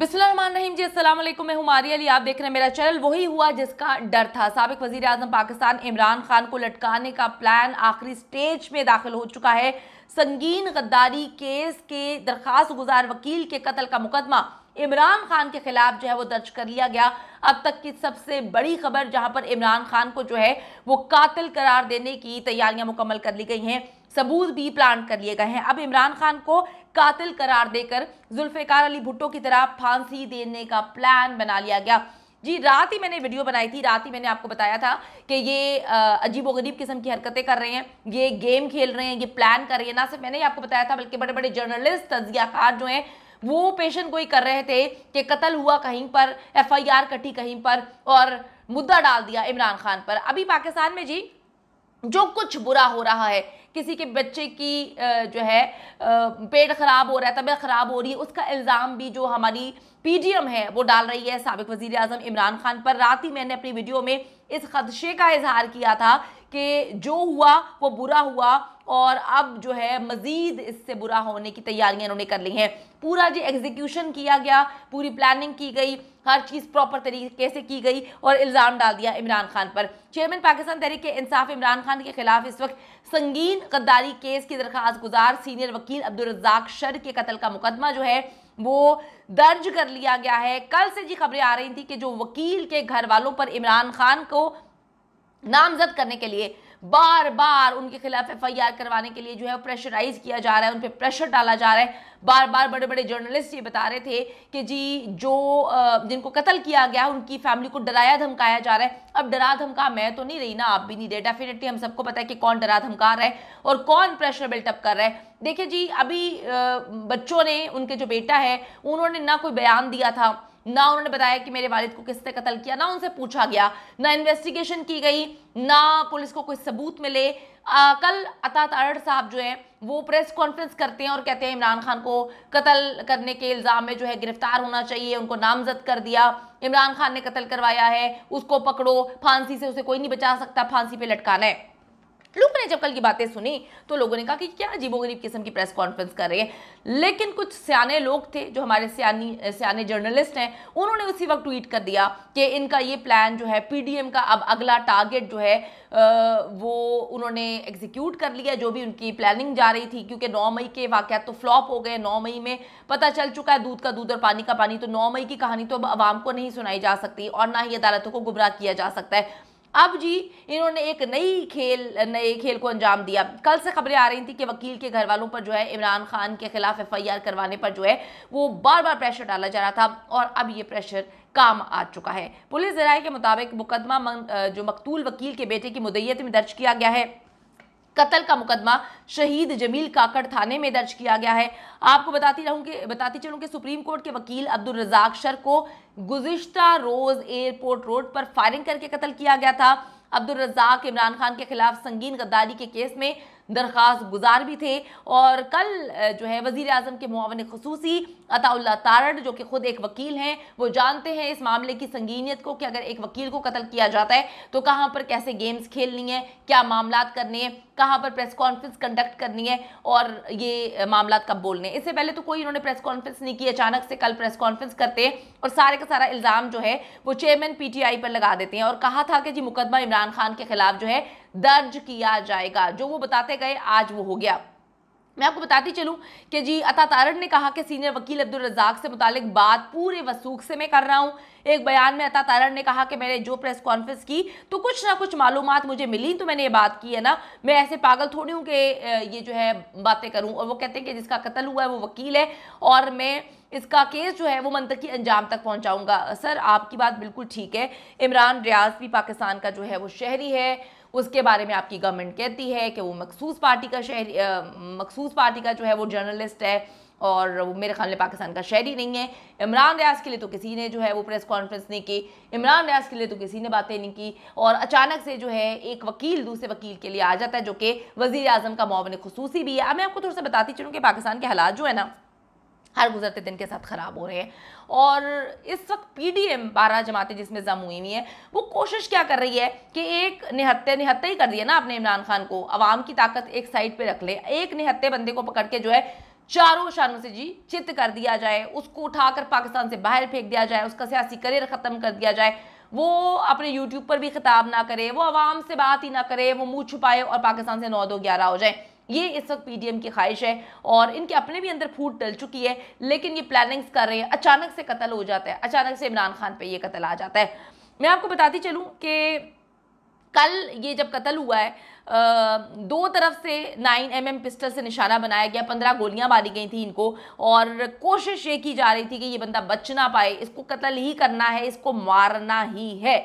बिस्मिल्लाम जी असल मैं हूँ अली आप देख रहे हैं मेरा चैनल वही हुआ जिसका डर था सबक वजी अजम पाकिस्तान इमरान खान को लटकाने का प्लान आखिरी स्टेज में दाखिल हो चुका है संगीन गद्दारी केस के दरख्वास्त गुजार वकील के कत्ल का मुकदमा इमरान खान के खिलाफ जो है वो दर्ज कर लिया गया अब तक की सबसे बड़ी खबर जहां पर इमरान खान को जो है वो कातिल करार देने की तैयारियां मुकम्मल कर ली गई हैं सबूत भी प्लान कर लिए गए हैं अब इमरान खान को कातिल करार देकर जुल्फिकार अली भुट्टो की तरह फांसी देने का प्लान बना लिया गया जी रात ही मैंने वीडियो बनाई थी रात ही मैंने आपको बताया था कि ये अजीबोगरीब किस्म की हरकतें कर रहे हैं ये गेम खेल रहे हैं ये प्लान कर रहे हैं ना सिर्फ मैंने ही आपको बताया था बल्कि बड़े बड़े जर्नलिस्ट तजिया खान जो हैं वो पेशन कोई कर रहे थे कि कत्ल हुआ कहीं पर एफआईआर कटी कहीं पर और मुद्दा डाल दिया इमरान खान पर अभी पाकिस्तान में जी जो कुछ बुरा हो रहा है किसी के बच्चे की जो है पेट ख़राब हो रहा है तबीयत ख़राब हो रही है उसका इल्ज़ाम भी जो हमारी पीडीएम है वो डाल रही है सबक वजीर अजम इमरान खान पर रात ही मैंने अपनी वीडियो में इस खदशे का इजहार किया था कि जो हुआ वो बुरा हुआ और अब जो है मज़ीद इससे बुरा होने की तैयारियां इन्होंने कर ली हैं पूरा जी एग्जीक्यूशन किया गया पूरी प्लानिंग की गई हर चीज़ प्रॉपर तरीके से की गई और इल्ज़ाम डाल दिया इमरान खान पर चेयरमैन पाकिस्तान तहरीक इंसाफ इमरान खान के खिलाफ इस वक्त संगीन गद्दारी केस की दरख्वास्त गुजार सीनियर वकील अब्दुलरजाक शर के कत्ल का मुकदमा जो है वो दर्ज कर लिया गया है कल से जी खबरें आ रही थी कि जो वकील के घर वालों पर इमरान खान को नामजद करने के लिए बार बार उनके खिलाफ एफ करवाने के लिए जो है प्रेशराइज किया जा रहा है उन पर प्रेशर डाला जा रहा है बार बार बड़े बड़े जर्नलिस्ट ये बता रहे थे कि जी जो जिनको कत्ल किया गया उनकी फैमिली को डराया धमकाया जा रहा है अब डरा धमका मैं तो नहीं रही ना आप भी नहीं रहे डेफिनेटली हम सबको पता है कि कौन डरा धमका रहा है और कौन प्रेशर बिल्टअप कर रहा है देखिए जी अभी बच्चों ने उनके जो बेटा है उन्होंने ना कोई बयान दिया था ना उन्होंने बताया कि मेरे वालिद को किसने कत्ल किया ना उनसे पूछा गया ना इन्वेस्टिगेशन की गई ना पुलिस को कोई सबूत मिले आ, कल अता तारड़ साहब जो है वो प्रेस कॉन्फ्रेंस करते हैं और कहते हैं इमरान खान को कत्ल करने के इल्ज़ाम में जो है गिरफ्तार होना चाहिए उनको नामजद कर दिया इमरान खान ने कत्ल करवाया है उसको पकड़ो फांसी से उसे कोई नहीं बचा सकता फांसी पे लटकाना है लोगों ने जब कल की बातें सुनी तो लोगों ने कहा कि क्या अजीबोगरीब किस्म की प्रेस कॉन्फ्रेंस कर रही है लेकिन कुछ सियाने लोग थे जो हमारे सियानी सियाने जर्नलिस्ट हैं उन्होंने उसी वक्त ट्वीट कर दिया कि इनका ये प्लान जो है पीडीएम का अब अगला टारगेट जो है वो उन्होंने एग्जीक्यूट कर लिया जो भी उनकी प्लानिंग जा रही थी क्योंकि नौ मई के वाक़ तो फ्लॉप हो गए नौ मई में पता चल चुका है दूध का दूध और पानी का पानी तो नौ मई की कहानी तो अब आवाम को नहीं सुनाई जा सकती और ना ही अदालतों को गुमराह किया जा सकता है अब जी इन्होंने एक नई खेल नए खेल को अंजाम दिया कल से खबरें आ रही थी कि वकील के घर वालों पर जो है इमरान खान के खिलाफ एफआईआर करवाने पर जो है वो बार बार प्रेशर डाला जा रहा था और अब ये प्रेशर काम आ चुका है पुलिस जराये के मुताबिक मुकदमा जो मकतूल वकील के बेटे की मुदैयत में दर्ज किया गया है कत्ल का मुकदमा शहीद जमील काकड़ थाने में दर्ज किया गया है आपको बताती रहूं कि बताती चलूं कि सुप्रीम कोर्ट के वकील अब्दुल रजाक शर को गुजश्ता रोज एयरपोर्ट रोड पर फायरिंग करके कत्ल किया गया था अब्दुल रजाक इमरान खान के खिलाफ संगीन गद्दारी के केस में दरख्वास्त गुजार भी थे और कल जो है वजीर अजम के मुआवन खसूसी अताउल्ला तारड़ जो कि खुद एक वकील हैं वो जानते हैं इस मामले की संगीनीत को कि अगर एक वकील को कत्ल किया जाता है तो कहाँ पर कैसे गेम्स खेलनी है क्या मामला करने हैं कहाँ पर प्रेस कॉन्फ्रेंस कंडक्ट करनी है और ये मामला कब बोलने हैं इससे पहले तो कोई इन्होंने प्रेस कॉन्फ्रेंस नहीं की अचानक से कल प्रेस कॉन्फ्रेंस करते हैं और सारे का सारा इल्ज़ाम जो है वो चेयरमैन पीटीआई पर लगा देते हैं और कहा था कि जी मुकदमा इमरान खान के खिलाफ जो है दर्ज किया जाएगा जो वो बताते गए आज वो हो गया मैं आपको बताती चलूं कि जी अता तारण ने कहा कि सीनियर वकील अब्दुल रजाक से मुतालिक बात पूरे वसूख से मैं कर रहा हूं एक बयान में अता तारण ने कहा कि मैंने जो प्रेस कॉन्फ्रेंस की तो कुछ ना कुछ मालूम मुझे मिली तो मैंने ये बात की है ना मैं ऐसे पागल थोड़ी हूँ कि ये जो है बातें करूँ और वो कहते हैं कि जिसका कत्ल हुआ है वो वकील है और मैं इसका केस जो है वो मंतकी अंजाम तक पहुंचाऊंगा सर आपकी बात बिल्कुल ठीक है इमरान रियाज भी पाकिस्तान का जो है वो शहरी है उसके बारे में आपकी गवर्नमेंट कहती है कि वो मखसूस पार्टी का शहरी मखसूस पार्टी का जो है वो जर्नलिस्ट है और वो मेरे ख्याल में पाकिस्तान का शहरी नहीं है इमरान रियाज के लिए तो किसी ने जो है वो प्रेस कॉन्फ्रेंस नहीं की इमरान रियाज के लिए तो किसी ने बातें नहीं की और अचानक से जो है एक वकील दूसरे वकील के लिए आ जाता है जो कि वजीर अजम का मावन खसूसी भी है अब मैं आपको थोड़ा सा बताती चलूँ कि पाकिस्तान के हालात जो है ना हर गुजरते दिन के साथ ख़राब हो रहे हैं और इस वक्त पी डी एम बारह जमातें जिसमें जम हुई हुई हैं वो कोशिश क्या कर रही है कि एक निहत्ते निहत्ते ही कर दिया ना आपने इमरान खान को आवाम की ताकत एक साइड पे रख ले एक निहत्ते बंदे को पकड़ के जो है चारों शानों से जी चित कर दिया जाए उसको उठाकर पाकिस्तान से बाहर फेंक दिया जाए उसका सियासी करियर ख़त्म कर दिया जाए वो अपने यूट्यूब पर भी खिताब ना करे वो आवाम से बात ही ना करे वो मुंह छुपाए और पाकिस्तान से नौ दो ग्यारह हो जाए ये इस वक्त पीडीएम की ख्वाहिश है और इनके अपने भी अंदर फूट डल चुकी है लेकिन ये प्लानिंग्स कर रहे हैं अचानक से कत्ल हो जाता है अचानक से इमरान खान पर यह कत्ल आ जाता है मैं आपको बताती चलूँ कि कल ये जब कत्ल हुआ है दो तरफ से 9 एम mm पिस्टल से निशाना बनाया गया पंद्रह गोलियां मारी गई थी इनको और कोशिश ये की जा रही थी कि ये बंदा बच ना पाए इसको कत्ल ही करना है इसको मारना ही है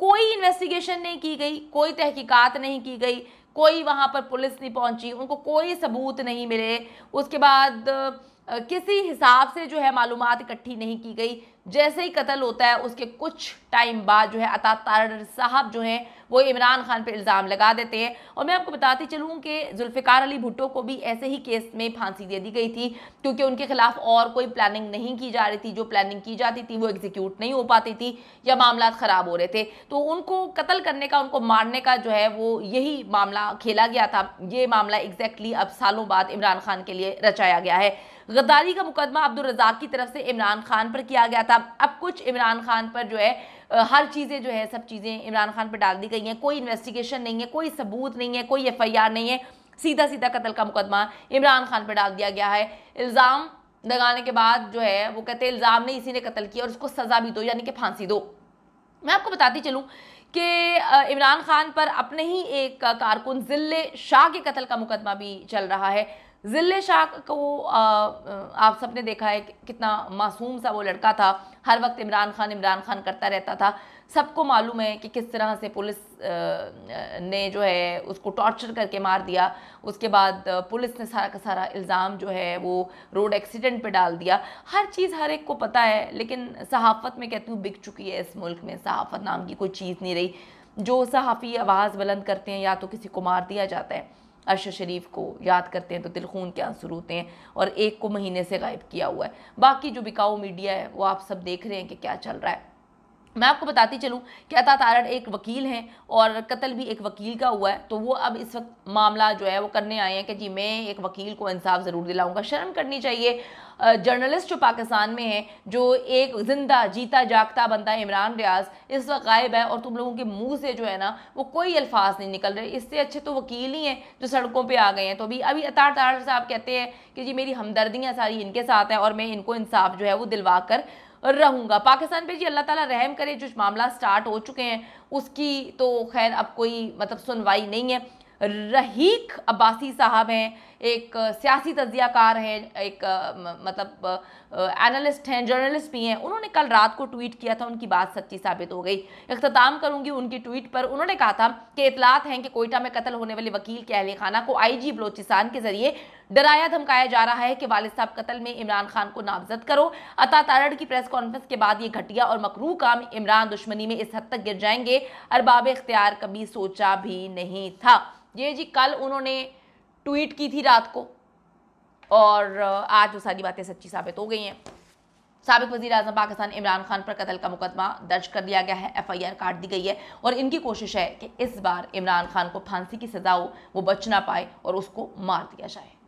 कोई इन्वेस्टिगेशन नहीं की गई कोई तहकीकात नहीं की गई कोई वहाँ पर पुलिस नहीं पहुँची उनको कोई सबूत नहीं मिले उसके बाद किसी हिसाब से जो है मालूम इकट्ठी नहीं की गई जैसे ही कत्ल होता है उसके कुछ टाइम बाद जो है अता तार साहब जो हैं वो इमरान खान पर इल्ज़ाम लगा देते हैं और मैं आपको बताती चलूँ कि जुल्फ़िकार अली भुट्टो को भी ऐसे ही केस में फांसी दे दी गई थी क्योंकि उनके खिलाफ और कोई प्लानिंग नहीं की जा रही थी जो प्लानिंग की जाती थी वो एग्जीक्यूट नहीं हो पाती थी या मामला ख़राब हो रहे थे तो उनको कत्ल करने का उनको मारने का जो है वो यही मामला खेला गया था ये मामला एग्जैक्टली अब सालों बाद इमरान खान के लिए रचाया गया है गद्दारी का मुकदमा अब्दुलरजाक की तरफ से इमरान खान पर किया गया था साहब अब कुछ इमरान खान पर जो है हर चीज़ें जो है सब चीज़ें इमरान खान पर डाल दी गई हैं कोई इन्वेस्टिगेशन नहीं है कोई सबूत नहीं है कोई एफ नहीं है सीधा सीधा कत्ल का मुकदमा इमरान खान पर डाल दिया गया है इल्ज़ाम लगाने के बाद जो है वो कहते हैं इल्ज़ाम ने इसी ने कत्ल किया और उसको सज़ा भी दो यानी कि फांसी दो मैं आपको बताती चलूँ कि इमरान खान पर अपने ही एक कारकुन ज़िले शाह के कत्ल का मुकदमा भी चल रहा है जिले शाह को आ, आप सबने देखा है कि कितना मासूम सा वो लड़का था हर वक्त इमरान खान इमरान खान करता रहता था सबको मालूम है कि किस तरह से पुलिस ने जो है उसको टॉर्चर करके मार दिया उसके बाद पुलिस ने सारा का सारा इल्ज़ाम जो है वो रोड एक्सीडेंट पे डाल दिया हर चीज़ हर एक को पता है लेकिन सहाफ़त में कहती हूँ बिक चुकी है इस मुल्क में सहाफ़त नाम की कोई चीज़ नहीं रही जो सहाफ़ी आवाज़ बुलंद करते हैं या तो किसी को मार दिया जाता है अरशद शरीफ को याद करते हैं तो दिल खून के आंसू होते हैं और एक को महीने से गायब किया हुआ है बाकी जो बिकाऊ मीडिया है वो आप सब देख रहे हैं कि क्या चल रहा है मैं आपको बताती चलूं कि अता तारण एक वकील हैं और कत्ल भी एक वकील का हुआ है तो वो अब इस वक्त मामला जो है वो करने आए हैं कि जी मैं एक वकील को इंसाफ ज़रूर दिलाऊंगा शर्म करनी चाहिए जर्नलिस्ट जो पाकिस्तान में है जो एक ज़िंदा जीता जागता बंदा इमरान रियाज इस वक्त गायब है और तुम लोगों के मुँह से जो है ना वो कोई अल्फाज नहीं निकल रहे इससे अच्छे तो वकील ही हैं जो सड़कों पर आ गए हैं तो अभी अभी अतार तार साहब कहते हैं कि जी मेरी हमदर्दियाँ सारी इनके साथ हैं और मैं इनको इंसाफ जो है वो दिलवा कर रहूँगा पाकिस्तान पर जी अल्लाह ताला रहम करे जो मामला स्टार्ट हो चुके हैं उसकी तो खैर अब कोई मतलब सुनवाई नहीं है रहीक अब्बासी साहब हैं एक सियासी तजियाकार हैं एक मतलब एनालिस्ट हैं जर्नलिस्ट भी हैं उन्होंने कल रात को ट्वीट किया था उनकी बात सच्ची साबित हो गई अख्ताम करूंगी उनकी ट्वीट पर उन्होंने कहा था कि इतलात हैं कि कोयटा में कत्ल होने वाले वकील के अहल खाना को आईजी बलोचिस्तान के जरिए डराया धमकाया जा रहा है कि वालिद साहब कत्ल में इमरान खान को नामजद करो अता तारड़ की प्रेस कॉन्फ्रेंस के बाद ये घटिया और मकरू काम इमरान दुश्मनी में इस हद तक गिर जाएंगे अरबाब इख्तियार कभी सोचा भी नहीं था ये जी कल उन्होंने ट्वीट की थी रात को और आज वो सारी बातें सच्ची साबित हो गई हैं सबक वजी अजम पाकिस्तान इमरान खान पर कतल का मुकदमा दर्ज कर लिया गया है एफ आई आर काट दी गई है और इनकी कोशिश है कि इस बार इमरान खान को फांसी की सजा हो वो बच ना पाए और उसको मार दिया जाए